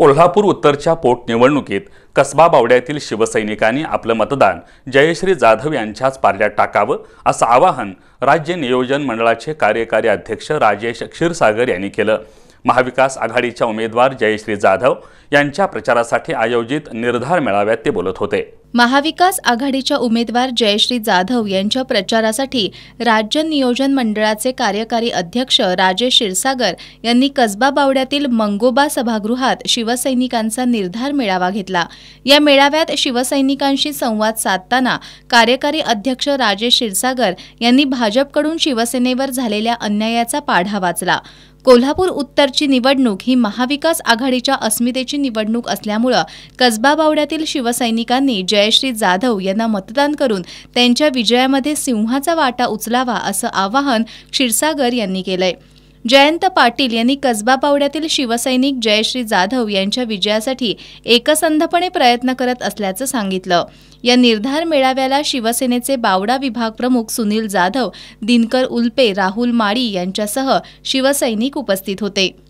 कोल्हापूर उत्तरच्या पोटनिवडणुकीत कसबा बावड्यातील शिवसैनिकांनी आपलं मतदान जयश्री जाधव यांच्याच पारड्यात टाकावं असं आवाहन राज्य नियोजन मंडळाचे कार्यकारी अध्यक्ष राजेश क्षीरसागर यांनी केलं महाविकास आघाडीच्या उमेदवार जयश्री जाधव यांच्या प्रचारासाठी आयोजित निर्धार मेळाव्यात ते बोलत होते महाविकास आघाडीच्या उमेदवार जयश्री जाधव यांच्या प्रचारासाठी राज्य नियोजन मंडळाचे कार्यकारी अध्यक्ष राजेश क्षीरसागर यांनी कसबा बावड्यातील मंगोबा सभागृहात शिवसैनिकांचा निर्धार मेळावा घेतला या मेळाव्यात शिवसैनिकांशी संवाद साधताना कार्यकारी अध्यक्ष राजेश क्षीरसागर यांनी भाजपकडून शिवसेनेवर झालेल्या अन्यायाचा पाढा वाचला कोल्हापूर उत्तरची निवडणूक ही महाविकास आघाडीच्या अस्मितेची निवडणूक असल्यामुळं कसबा बावड्यातील शिवसैनिकांनी जयश्री जाधव यांना मतदान करून त्यांच्या विजयामध्ये सिंहाचा वाटा उचलावा असं आवाहन क्षीरसागर यांनी केलंय जयंत पाटील यांनी कसबा पावड्यातील शिवसैनिक जयश्री जाधव यांच्या विजयासाठी एकसंधपणे प्रयत्न करत असल्याचं सांगितलं या निर्धार मेळाव्याला शिवसेनेचे बावडा विभाग प्रमुख सुनील जाधव दिनकर उल्पे राहुल माळी यांच्यासह शिवसैनिक उपस्थित होते